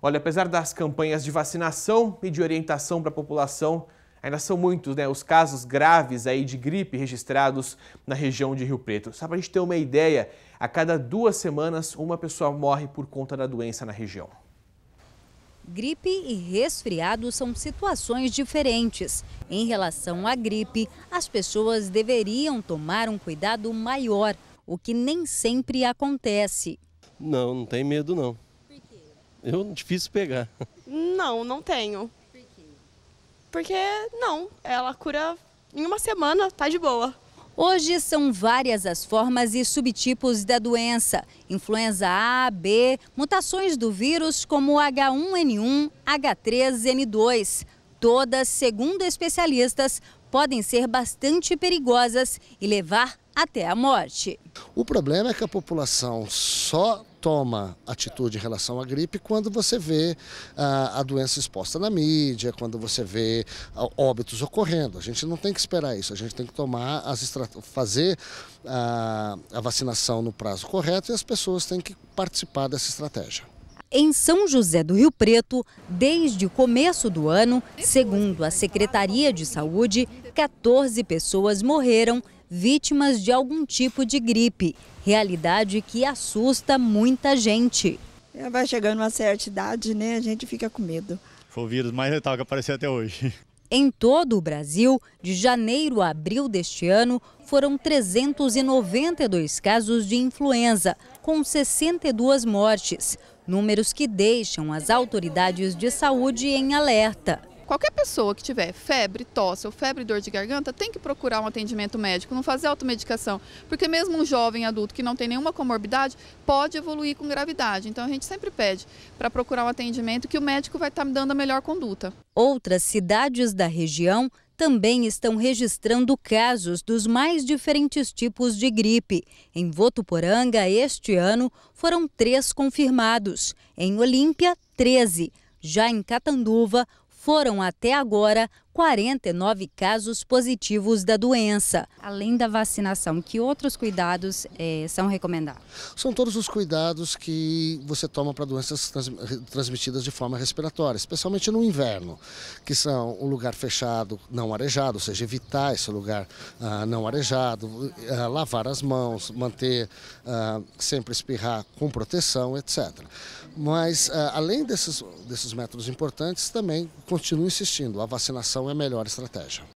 Olha, apesar das campanhas de vacinação e de orientação para a população, ainda são muitos né, os casos graves aí de gripe registrados na região de Rio Preto. Só para a gente ter uma ideia, a cada duas semanas uma pessoa morre por conta da doença na região. Gripe e resfriado são situações diferentes. Em relação à gripe, as pessoas deveriam tomar um cuidado maior, o que nem sempre acontece. Não, não tem medo não. Eu difícil pegar. Não, não tenho. Por quê? Porque não, ela cura em uma semana, tá de boa. Hoje são várias as formas e subtipos da doença: influenza A, B, mutações do vírus como H1N1, H3N2. Todas, segundo especialistas, podem ser bastante perigosas e levar até a morte. O problema é que a população só toma atitude em relação à gripe quando você vê ah, a doença exposta na mídia, quando você vê ah, óbitos ocorrendo. A gente não tem que esperar isso, a gente tem que tomar as fazer ah, a vacinação no prazo correto e as pessoas têm que participar dessa estratégia. Em São José do Rio Preto, desde o começo do ano, segundo a Secretaria de Saúde, 14 pessoas morreram vítimas de algum tipo de gripe, realidade que assusta muita gente. É, vai chegando uma certa idade, né? A gente fica com medo. Foi o vírus mais letal que apareceu até hoje. Em todo o Brasil, de janeiro a abril deste ano, foram 392 casos de influenza, com 62 mortes. Números que deixam as autoridades de saúde em alerta. Qualquer pessoa que tiver febre, tosse ou febre dor de garganta tem que procurar um atendimento médico, não fazer automedicação, porque mesmo um jovem adulto que não tem nenhuma comorbidade pode evoluir com gravidade. Então a gente sempre pede para procurar um atendimento que o médico vai estar tá dando a melhor conduta. Outras cidades da região também estão registrando casos dos mais diferentes tipos de gripe. Em Votuporanga, este ano, foram três confirmados. Em Olímpia, 13. Já em Catanduva, foram até agora 49 casos positivos da doença. Além da vacinação, que outros cuidados eh, são recomendados? São todos os cuidados que você toma para doenças trans, transmitidas de forma respiratória, especialmente no inverno, que são um lugar fechado, não arejado, ou seja, evitar esse lugar ah, não arejado, eh, ah, lavar as mãos, manter ah, sempre espirrar com proteção, etc. Mas, além desses, desses métodos importantes, também continuo insistindo, a vacinação é a melhor estratégia.